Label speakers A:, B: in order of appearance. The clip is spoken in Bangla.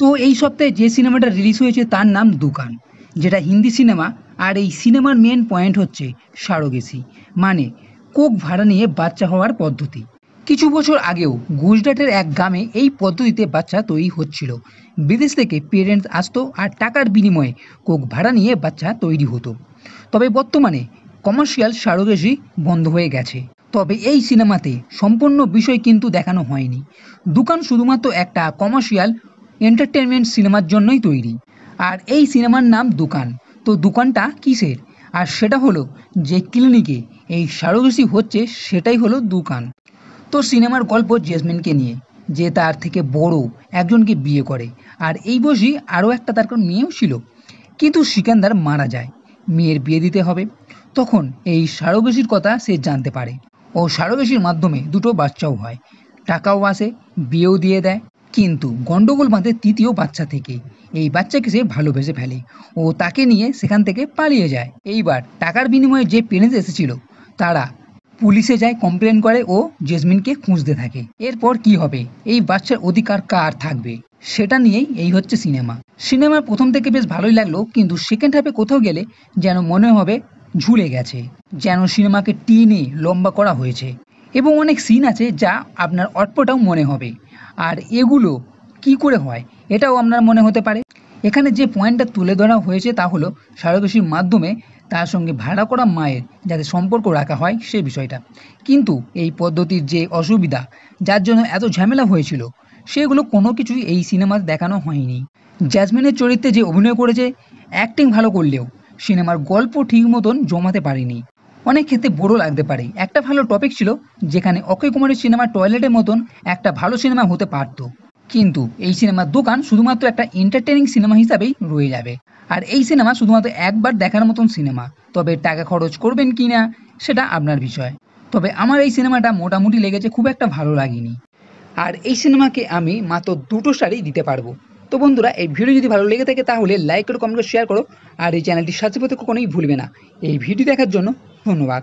A: তো এই সপ্তাহে যে সিনেমাটা রিলিজ হয়েছে তার নাম দোকান যেটা হিন্দি সিনেমা আর এই সিনেমার মেন পয়েন্ট হচ্ছে সারোগেসি মানে কোক ভাড়া নিয়ে বাচ্চা হওয়ার পদ্ধতি কিছু বছর আগেও গুজরাটের এক গ্রামে এই পদ্ধতিতে বাচ্চা তৈরি হচ্ছিল বিদেশ থেকে পেরেন্টস আসতো আর টাকার বিনিময়ে কোক ভাড়া নিয়ে বাচ্চা তৈরি হতো তবে বর্তমানে কমার্শিয়াল সারোগেসি বন্ধ হয়ে গেছে তবে এই সিনেমাতে সম্পূর্ণ বিষয় কিন্তু দেখানো হয়নি দোকান শুধুমাত্র একটা কমার্শিয়াল এন্টারটেনমেন্ট সিনেমার জন্যই তৈরি আর এই সিনেমার নাম দোকান তো দোকানটা কিসের আর সেটা হলো যে ক্লিনিকে এই সারোগেসি হচ্ছে সেটাই হলো দোকান তো সিনেমার গল্প জেসমিনকে নিয়ে যে তার থেকে বড় একজনকে বিয়ে করে আর এই বয়সী আরও একটা তার মেয়েও ছিল কিন্তু সিকান্দার মারা যায় মেয়ের বিয়ে দিতে হবে তখন এই সারোগেসির কথা সে জানতে পারে ও সারোগেসির মাধ্যমে দুটো বাচ্চাও হয় টাকাও আসে বিয়েও দিয়ে দেয় কিন্তু গণ্ডগোল বাঁধে তৃতীয় বাচ্চা থেকে এই বাচ্চাকে সে ভালোবেসে ফেলে ও তাকে নিয়ে সেখান থেকে পালিয়ে যায় এইবার টাকার বিনিময়ে যে পেরেন্টস এসেছিল তারা পুলিশে যায় কমপ্লেন করে ও জেসমিনকে খুঁজতে থাকে এরপর কি হবে এই বাচ্চার অধিকার কার থাকবে সেটা নিয়েই এই হচ্ছে সিনেমা সিনেমার প্রথম থেকে বেশ ভালোই লাগলো কিন্তু সেকেন্ড হাফে কোথাও গেলে যেন মনে হবে ঝুলে গেছে যেন সিনেমাকে টিনে লম্বা করা হয়েছে এবং অনেক সিন আছে যা আপনার অল্পটাও মনে হবে আর এগুলো কি করে হয় এটাও আপনার মনে হতে পারে এখানে যে পয়েন্টটা তুলে ধরা হয়েছে তা হলো সারকেশির মাধ্যমে তার সঙ্গে ভাড়া করা মায়ের যাতে সম্পর্ক রাখা হয় সে বিষয়টা কিন্তু এই পদ্ধতির যে অসুবিধা যার জন্য এত ঝামেলা হয়েছিল সেগুলো কোনো কিছুই এই সিনেমাতে দেখানো হয়নি জ্যাজমিনের চরিত্রে যে অভিনয় করেছে অ্যাক্টিং ভালো করলেও সিনেমার গল্প ঠিক মতন জমাতে পারেনি অনেক ক্ষেত্রে বড় লাগতে পারে একটা ভালো টপিক ছিল যেখানে অক্ষয় কুমারের সিনেমা টয়লেটের মতন একটা ভালো সিনেমা হতে পারত কিন্তু এই সিনেমার দোকান শুধুমাত্র একটা এন্টারটেনিং সিনেমা হিসাবেই রয়ে যাবে আর এই সিনেমা শুধুমাত্র একবার দেখার মতন সিনেমা তবে টাকা খরচ করবেন কি না সেটা আপনার বিষয় তবে আমার এই সিনেমাটা মোটামুটি লেগেছে খুব একটা ভালো লাগেনি আর এই সিনেমাকে আমি মাত্র দুটো শাড়ি দিতে পারবো তো বন্ধুরা এই ভিডিও যদি ভালো লেগে থাকে তাহলে লাইক করে কমেন্ট করে শেয়ার করো আর এই চ্যানেলটি সাথে করতে কখনোই ভুলবে না এই ভিডিও দেখার জন্য 分的袜。